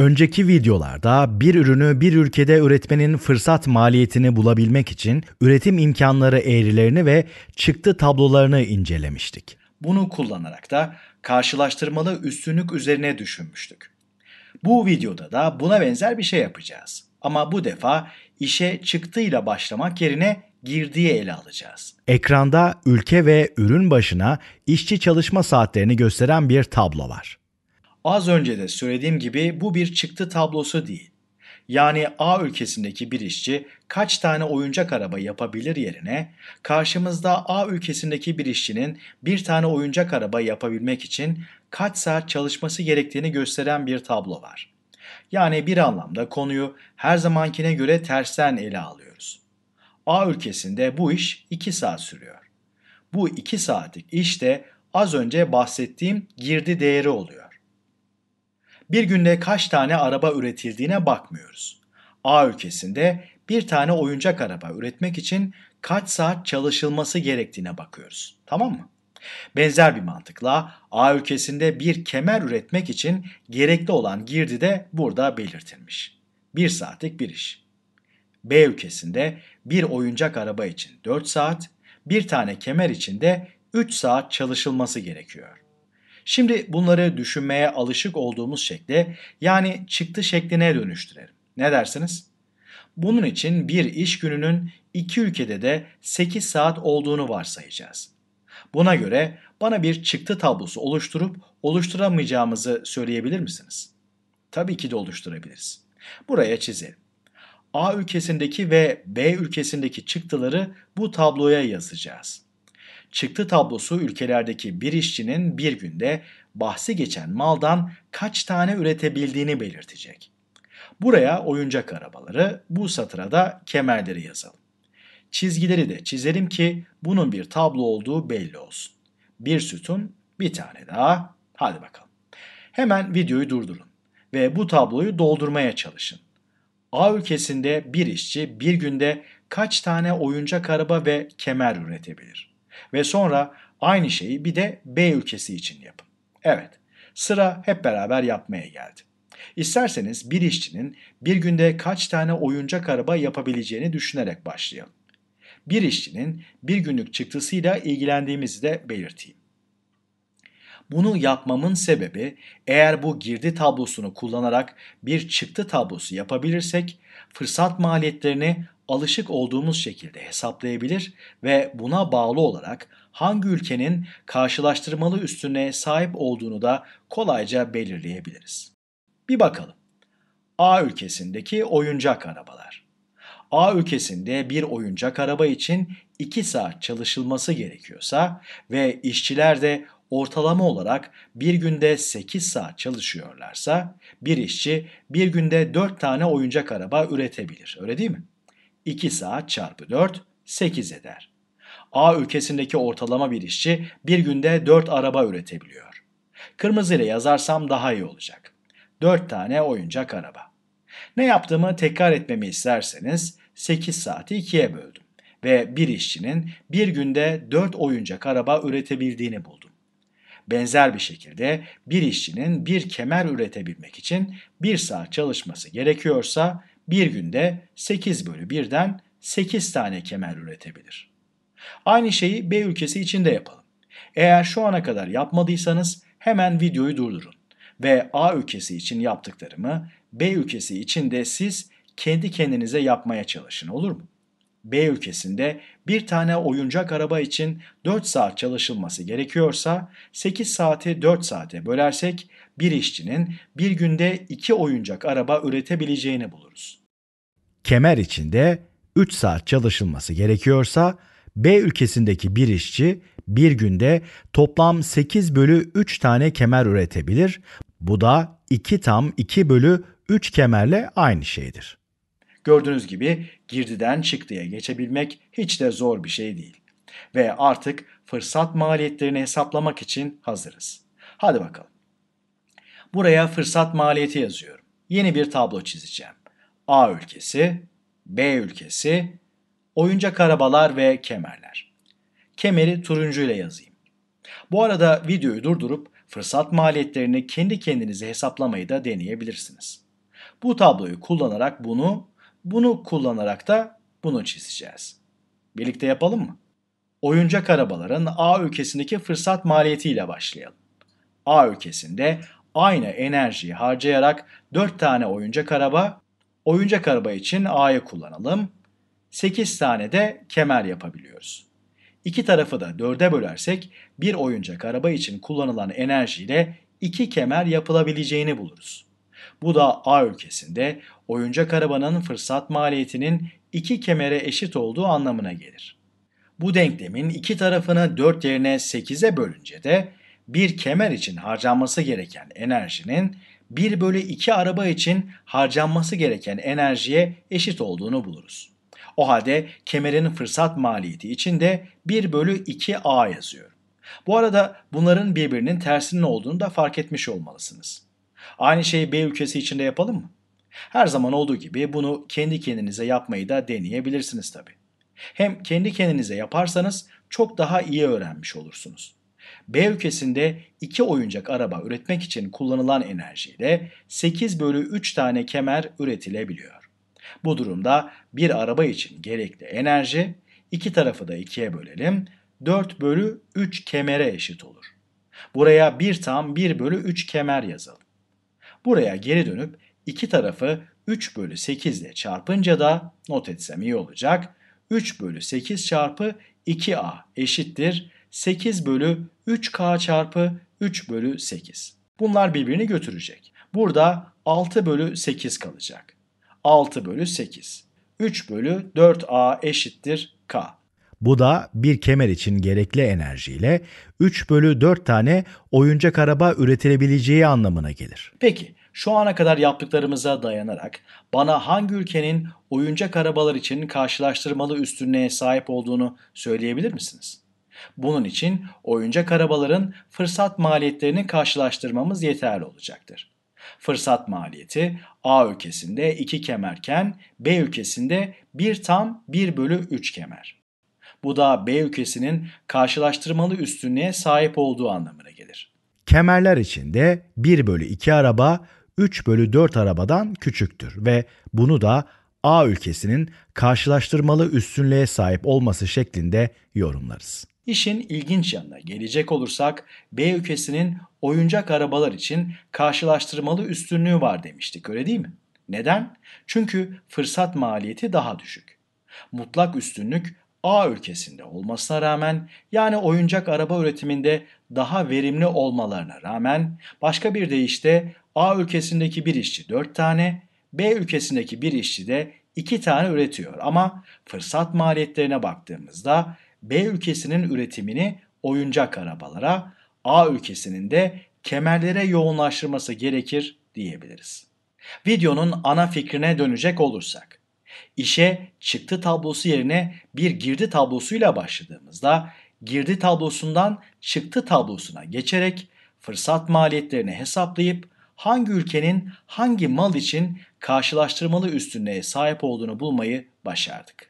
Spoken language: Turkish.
Önceki videolarda bir ürünü bir ülkede üretmenin fırsat maliyetini bulabilmek için üretim imkanları eğrilerini ve çıktı tablolarını incelemiştik. Bunu kullanarak da karşılaştırmalı üstünlük üzerine düşünmüştük. Bu videoda da buna benzer bir şey yapacağız. Ama bu defa işe çıktıyla başlamak yerine girdiği ele alacağız. Ekranda ülke ve ürün başına işçi çalışma saatlerini gösteren bir tablo var. Az önce de söylediğim gibi bu bir çıktı tablosu değil. Yani A ülkesindeki bir işçi kaç tane oyuncak araba yapabilir yerine karşımızda A ülkesindeki bir işçinin bir tane oyuncak araba yapabilmek için kaç saat çalışması gerektiğini gösteren bir tablo var. Yani bir anlamda konuyu her zamankine göre tersten ele alıyoruz. A ülkesinde bu iş 2 saat sürüyor. Bu 2 saatlik iş de az önce bahsettiğim girdi değeri oluyor bir günde kaç tane araba üretildiğine bakmıyoruz. A ülkesinde bir tane oyuncak araba üretmek için kaç saat çalışılması gerektiğine bakıyoruz. Tamam mı? Benzer bir mantıkla A ülkesinde bir kemer üretmek için gerekli olan girdi de burada belirtilmiş. Bir saatlik bir iş. B ülkesinde bir oyuncak araba için 4 saat, bir tane kemer için de 3 saat çalışılması gerekiyor. Şimdi bunları düşünmeye alışık olduğumuz şekle yani çıktı şekline dönüştürelim. Ne dersiniz? Bunun için bir iş gününün iki ülkede de 8 saat olduğunu varsayacağız. Buna göre bana bir çıktı tablosu oluşturup oluşturamayacağımızı söyleyebilir misiniz? Tabii ki de oluşturabiliriz. Buraya çizelim. A ülkesindeki ve B ülkesindeki çıktıları bu tabloya yazacağız çıktı tablosu ülkelerdeki bir işçinin bir günde bahsi geçen maldan kaç tane üretebildiğini belirtecek. Buraya oyuncak arabaları, bu satıra da kemerleri yazalım. Çizgileri de çizelim ki bunun bir tablo olduğu belli olsun. Bir sütun, bir tane daha. Hadi bakalım. Hemen videoyu durdurun ve bu tabloyu doldurmaya çalışın. A ülkesinde bir işçi bir günde kaç tane oyuncak araba ve kemer üretebilir? Ve sonra aynı şeyi bir de B ülkesi için yapın. Evet, sıra hep beraber yapmaya geldi. İsterseniz bir işçinin bir günde kaç tane oyuncak araba yapabileceğini düşünerek başlayalım. Bir işçinin bir günlük çıktısıyla ilgilendiğimizi de belirteyim. Bunu yapmamın sebebi eğer bu girdi tablosunu kullanarak bir çıktı tablosu yapabilirsek fırsat maliyetlerini alışık olduğumuz şekilde hesaplayabilir ve buna bağlı olarak hangi ülkenin karşılaştırmalı üstüne sahip olduğunu da kolayca belirleyebiliriz. Bir bakalım. A ülkesindeki oyuncak arabalar. A ülkesinde bir oyuncak araba için 2 saat çalışılması gerekiyorsa ve işçiler de ortalama olarak bir günde 8 saat çalışıyorlarsa bir işçi bir günde 4 tane oyuncak araba üretebilir. Öyle değil mi? 2 saat çarpı 4 8 eder. A ülkesindeki ortalama bir işçi bir günde 4 araba üretebiliyor. Kırmızı ile yazarsam daha iyi olacak. 4 tane oyuncak araba. Ne yaptığımı tekrar etmemi isterseniz 8 saati 2'ye böldüm ve bir işçinin bir günde 4 oyuncak araba üretebildiğini buldum. Benzer bir şekilde bir işçinin bir kemer üretebilmek için bir saat çalışması gerekiyorsa bir günde 8 bölü 1'den 8 tane kemer üretebilir. Aynı şeyi B ülkesi için de yapalım. Eğer şu ana kadar yapmadıysanız hemen videoyu durdurun ve A ülkesi için yaptıklarımı B ülkesi için de siz kendi kendinize yapmaya çalışın olur mu? B ülkesinde bir tane oyuncak araba için 4 saat çalışılması gerekiyorsa 8 saati 4 saate bölersek bir işçinin bir günde 2 oyuncak araba üretebileceğini buluruz. Kemer içinde 3 saat çalışılması gerekiyorsa B ülkesindeki bir işçi bir günde toplam 8 bölü 3 tane kemer üretebilir. Bu da 2 tam 2 bölü 3 kemerle aynı şeydir. Gördüğünüz gibi girdiden çıktıya geçebilmek hiç de zor bir şey değil. Ve artık fırsat maliyetlerini hesaplamak için hazırız. Hadi bakalım. Buraya fırsat maliyeti yazıyorum. Yeni bir tablo çizeceğim. A ülkesi, B ülkesi, oyuncak arabalar ve kemerler. Kemeri turuncu ile yazayım. Bu arada videoyu durdurup fırsat maliyetlerini kendi kendinize hesaplamayı da deneyebilirsiniz. Bu tabloyu kullanarak bunu bunu kullanarak da bunu çizeceğiz. Birlikte yapalım mı? Oyuncak arabaların A ülkesindeki fırsat maliyetiyle başlayalım. A ülkesinde aynı enerjiyi harcayarak 4 tane oyuncak araba, oyuncak araba için A'yı kullanalım. 8 tane de kemer yapabiliyoruz. İki tarafı da 4'e bölersek bir oyuncak araba için kullanılan enerjiyle iki kemer yapılabileceğini buluruz. Bu da A ülkesinde oyuncak arabanın fırsat maliyetinin iki kemere eşit olduğu anlamına gelir. Bu denklemin iki tarafını 4 yerine 8'e bölünce de bir kemer için harcanması gereken enerjinin 1 bölü 2 araba için harcanması gereken enerjiye eşit olduğunu buluruz. O halde kemerin fırsat maliyeti için de 1 bölü 2A yazıyorum. Bu arada bunların birbirinin tersinin olduğunu da fark etmiş olmalısınız. Aynı şeyi B ülkesi içinde yapalım mı? Her zaman olduğu gibi bunu kendi kendinize yapmayı da deneyebilirsiniz tabi. Hem kendi kendinize yaparsanız çok daha iyi öğrenmiş olursunuz. B ülkesinde iki oyuncak araba üretmek için kullanılan enerjiyle 8 bölü 3 tane kemer üretilebiliyor. Bu durumda bir araba için gerekli enerji iki tarafı da ikiye bölelim 4 bölü 3 kemere eşit olur. Buraya bir tam 1 bölü 3 kemer yazalım. Buraya geri dönüp iki tarafı 3 bölü 8 ile çarpınca da not etsem iyi olacak. 3 bölü 8 çarpı 2a eşittir 8 bölü 3k çarpı 3 bölü 8. Bunlar birbirini götürecek. Burada 6 bölü 8 kalacak. 6 bölü 8. 3 bölü 4a eşittir k. Bu da bir kemer için gerekli enerjiyle 3 bölü 4 tane oyuncak araba üretilebileceği anlamına gelir. Peki şu ana kadar yaptıklarımıza dayanarak bana hangi ülkenin oyuncak arabalar için karşılaştırmalı üstünlüğe sahip olduğunu söyleyebilir misiniz? Bunun için oyuncak arabaların fırsat maliyetlerini karşılaştırmamız yeterli olacaktır. Fırsat maliyeti A ülkesinde 2 kemerken B ülkesinde 1 tam 1 bölü 3 kemer. Bu da B ülkesinin karşılaştırmalı üstünlüğe sahip olduğu anlamına gelir. Kemerler içinde 1 bölü 2 araba 3 bölü 4 arabadan küçüktür ve bunu da A ülkesinin karşılaştırmalı üstünlüğe sahip olması şeklinde yorumlarız. İşin ilginç yanına gelecek olursak B ülkesinin oyuncak arabalar için karşılaştırmalı üstünlüğü var demiştik öyle değil mi? Neden? Çünkü fırsat maliyeti daha düşük. Mutlak üstünlük A ülkesinde olmasına rağmen yani oyuncak araba üretiminde daha verimli olmalarına rağmen başka bir deyişle A ülkesindeki bir işçi 4 tane, B ülkesindeki bir işçi de 2 tane üretiyor ama fırsat maliyetlerine baktığımızda B ülkesinin üretimini oyuncak arabalara, A ülkesinin de kemerlere yoğunlaştırması gerekir diyebiliriz. Videonun ana fikrine dönecek olursak İşe çıktı tablosu yerine bir girdi tablosuyla başladığımızda girdi tablosundan çıktı tablosuna geçerek fırsat maliyetlerini hesaplayıp hangi ülkenin hangi mal için karşılaştırmalı üstünlüğe sahip olduğunu bulmayı başardık.